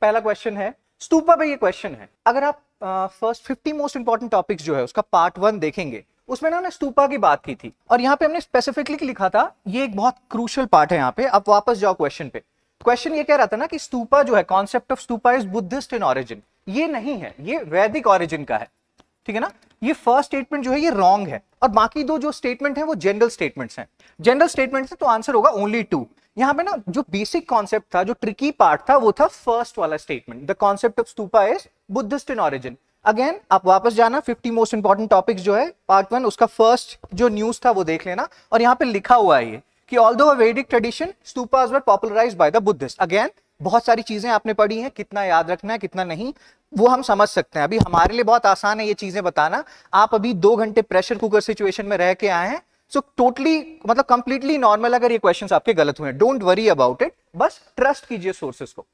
पहला क्वेश्चन है स्तूपा पे ये क्वेश्चन है अगर आप first fifty most important topics जो है उसका पार्ट वन देखेंगे उसमें ना हमने स्तूपा की बात की थी और यहाँ पे हमने स्पेसिफिकली लिखा था ये एक बहुत क्रूशल पार्ट है यहाँ पे आप वापस जाओ क्वेश्चन पे क्वेश्चन ये कह रहा था ना कि स्तूपा जो है concept of stupa is Buddhist in origin ये नहीं है ये वैदिक ऑरिजिन का है ठीक है ना ये फर्स्ट स्टेटमेंट जो है ये रॉन्ग है और बाकी दो जो स्टेटमेंट है वो जनरल स्टेटमेंट्स हैं जनरल स्टेटमेंट्स है तो आंसर होगा ओनली टू यहां पे ना जो बेसिक कॉन्सेप्ट था जो ट्रिकी पार्ट था वो था फर्स्ट वाला statement the concept of stupa is Buddhist in origin again आप वापस जाना 50 मोस्ट इंपॉर्टेंट टॉपिक जो है पार्ट वन उसका फर्स्ट जो न्यूज था वो देख लेना और यहाँ पे लिखा हुआ है ये कि although Vedic tradition stupas were popularized by the Buddhist again बहुत सारी चीजें आपने पढ़ी हैं कितना याद रखना है कितना नहीं वो हम समझ सकते हैं अभी हमारे लिए बहुत आसान है ये चीजें बताना आप अभी दो घंटे प्रेशर कुकर सिचुएशन में रह के आए हैं सो टोटली मतलब कंप्लीटली नॉर्मल अगर ये क्वेश्चन आपके गलत हुए हैं डोंट वरी अबाउट इट बस ट्रस्ट कीजिए सोर्सेस को